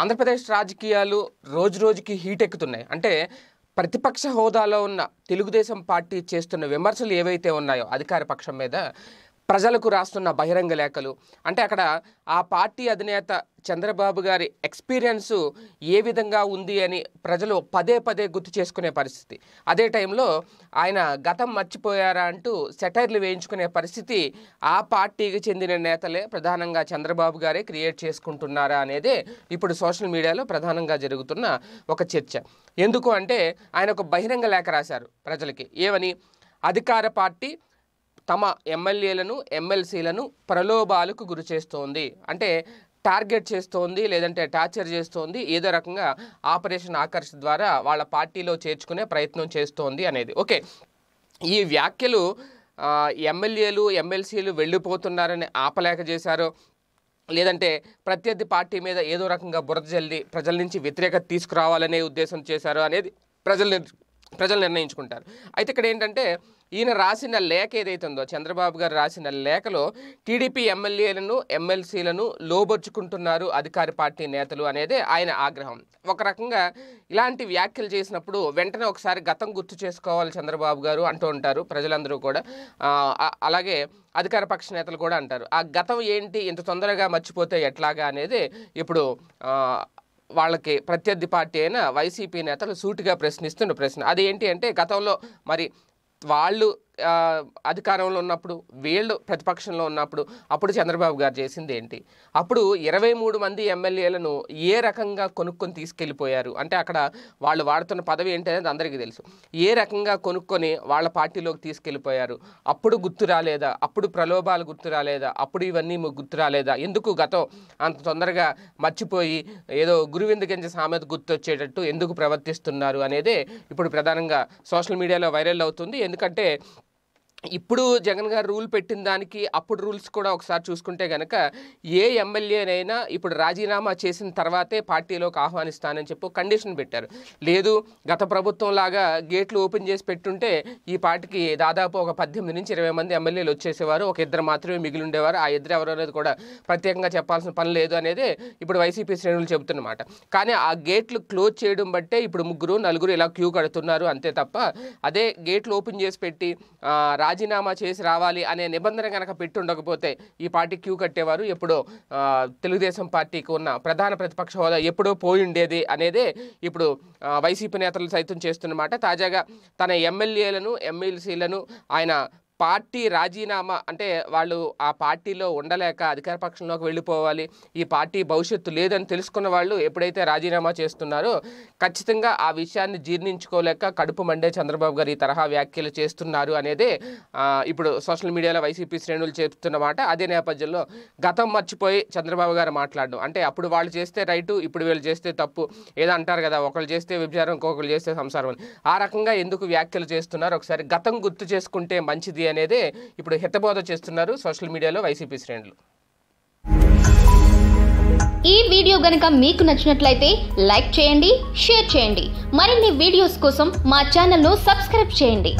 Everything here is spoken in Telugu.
ఆంధ్రప్రదేశ్ రాజకీయాలు రోజు రోజుకి హీట్ ఎక్కుతున్నాయి అంటే ప్రతిపక్ష హోదాలో ఉన్న తెలుగుదేశం పార్టీ చేస్తున్న విమర్శలు ఏవైతే ఉన్నాయో అధికార పక్షం మీద ప్రజలకు రాస్తున్న బహిరంగ లేఖలు అంటే అక్కడ ఆ పార్టీ అధినేత చంద్రబాబు గారి ఎక్స్పీరియన్సు ఏ విధంగా ఉంది అని ప్రజలు పదే పదే గుర్తు చేసుకునే పరిస్థితి అదే టైంలో ఆయన గతం మర్చిపోయారా అంటూ సెటైర్లు వేయించుకునే పరిస్థితి ఆ పార్టీకి చెందిన నేతలే ప్రధానంగా చంద్రబాబు గారే క్రియేట్ చేసుకుంటున్నారా అనేది ఇప్పుడు సోషల్ మీడియాలో ప్రధానంగా జరుగుతున్న ఒక చర్చ ఎందుకు అంటే ఆయన ఒక బహిరంగ లేఖ రాశారు ప్రజలకి ఏమని అధికార పార్టీ తమ ఎమ్మెల్యేలను ఎమ్మెల్సీలను ప్రలోభాలకు గురి చేస్తోంది అంటే టార్గెట్ చేస్తోంది లేదంటే టార్చర్ చేస్తోంది ఏదో రకంగా ఆపరేషన్ ఆకర్ష ద్వారా వాళ్ళ పార్టీలో చేర్చుకునే ప్రయత్నం చేస్తోంది అనేది ఓకే ఈ వ్యాఖ్యలు ఎమ్మెల్యేలు ఎమ్మెల్సీలు వెళ్ళిపోతున్నారని ఆపలేక చేశారు లేదంటే ప్రత్యర్థి పార్టీ మీద ఏదో రకంగా బురద జల్లి ప్రజల నుంచి వ్యతిరేకత తీసుకురావాలనే ఉద్దేశం చేశారు అనేది ప్రజల ప్రజలు నిర్ణయించుకుంటారు అయితే ఇక్కడ ఏంటంటే ఈయన రాసిన లేఖ ఏదైతే ఉందో చంద్రబాబు గారు రాసిన లేఖలో టీడీపీ ఎమ్మెల్యేలను ఎమ్మెల్సీలను లోబర్చుకుంటున్నారు అధికార పార్టీ నేతలు అనేది ఆయన ఆగ్రహం ఒక రకంగా ఇలాంటి వ్యాఖ్యలు చేసినప్పుడు వెంటనే ఒకసారి గతం గుర్తు చేసుకోవాలి చంద్రబాబు గారు అంటూ ఉంటారు ప్రజలందరూ కూడా అలాగే అధికార పక్ష నేతలు కూడా అంటారు ఆ గతం ఏంటి ఇంత తొందరగా మర్చిపోతే ఎట్లాగా అనేది ఇప్పుడు వాళ్ళకి ప్రత్యర్థి పార్టీ అయిన వైసీపీ నేతలు సూటిగా ప్రశ్నిస్తున్న ప్రశ్న అది ఏంటి అంటే గతంలో మరి వాళ్ళు అధికారంలో ఉన్నప్పుడు వీళ్ళు ప్రతిపక్షంలో ఉన్నప్పుడు అప్పుడు చంద్రబాబు గారు చేసింది ఏంటి అప్పుడు ఇరవై మూడు మంది ఎమ్మెల్యేలను ఏ రకంగా కొనుక్కొని తీసుకెళ్ళిపోయారు అంటే అక్కడ వాళ్ళు వాడుతున్న పదవి ఏంటి అనేది అందరికీ తెలుసు ఏ రకంగా కొనుక్కొని వాళ్ళ పార్టీలోకి తీసుకెళ్ళిపోయారు అప్పుడు గుర్తు రాలేదా అప్పుడు ప్రలోభాలు గుర్తు రాలేదా అప్పుడు ఇవన్నీ గుర్తు రాలేదా ఎందుకు గతం అంత తొందరగా మర్చిపోయి ఏదో గురువిందు గింజ సామెత గుర్తొచ్చేటట్టు ఎందుకు ప్రవర్తిస్తున్నారు అనేదే ఇప్పుడు ప్రధానంగా సోషల్ మీడియాలో వైరల్ అవుతుంది ఎందుకంటే ఇప్పుడు జగన్ గారు రూల్ పెట్టిన దానికి అప్పుడు రూల్స్ కూడా ఒకసారి చూసుకుంటే కనుక ఏ ఎమ్మెల్యేనైనా ఇప్పుడు రాజీనామా చేసిన తర్వాతే పార్టీలోకి ఆహ్వానిస్తానని చెప్పి కండిషన్ పెట్టారు లేదు గత ప్రభుత్వం లాగా గేట్లు ఓపెన్ చేసి పెట్టుంటే ఈ పార్టీకి దాదాపు ఒక పద్దెనిమిది నుంచి ఇరవై మంది ఎమ్మెల్యేలు వచ్చేసేవారు ఒక ఇద్దరు మాత్రమే మిగిలి ఉండేవారు ఆ ఇద్దరు ఎవరు అనేది కూడా ప్రత్యేకంగా చెప్పాల్సిన పని లేదు అనేది ఇప్పుడు వైసీపీ శ్రేణులు చెబుతున్నమాట కానీ ఆ గేట్లు క్లోజ్ చేయడం బట్టే ఇప్పుడు ముగ్గురు నలుగురు ఇలా క్యూ కడుతున్నారు అంతే తప్ప అదే గేట్లు ఓపెన్ చేసి పెట్టి రాజీనామా చేసి రావాలి అనే నిబంధన కనుక పెట్టుండకపోతే ఈ పార్టీ క్యూ కట్టేవారు ఎప్పుడో తెలుగుదేశం పార్టీకి ఉన్న ప్రధాన ప్రతిపక్ష హోదా ఎప్పుడో పోయి ఉండేది అనేదే ఇప్పుడు వైసీపీ నేతలు సైతం చేస్తున్నమాట తాజాగా తన ఎమ్మెల్యేలను ఎమ్మెల్సీలను ఆయన పార్టీ రాజీనామా అంటే వాళ్ళు ఆ పార్టీలో ఉండలేక అధికార పక్షంలోకి వెళ్ళిపోవాలి ఈ పార్టీ భవిష్యత్తు లేదని తెలుసుకున్న వాళ్ళు ఎప్పుడైతే రాజీనామా చేస్తున్నారో ఖచ్చితంగా ఆ విషయాన్ని జీర్ణించుకోలేక కడుపు మండే చంద్రబాబు గారు ఈ తరహా వ్యాఖ్యలు చేస్తున్నారు అనేది ఇప్పుడు సోషల్ మీడియాలో వైసీపీ శ్రేణులు మాట అదే నేపథ్యంలో గతం మర్చిపోయి చంద్రబాబు గారు మాట్లాడడం అంటే అప్పుడు వాళ్ళు చేస్తే రైటు ఇప్పుడు వీళ్ళు చేస్తే తప్పు ఏదో అంటారు కదా ఒకళ్ళు చేస్తే విభజారం ఇంకొకరు చేస్తే సంసారం ఆ రకంగా ఎందుకు వ్యాఖ్యలు చేస్తున్నారు ఒకసారి గతం గుర్తు చేసుకుంటే మంచిది అనేది ఇప్పుడు హితబోధ చేస్తున్నారు సోషల్ మీడియాలో వైసీపీ శ్రేణులు ఈ వీడియో గనక మీకు నచ్చినట్లయితే లైక్ చేయండి షేర్ చేయండి మరిన్ని వీడియోస్ కోసం మా ను సబ్స్క్రైబ్ చేయండి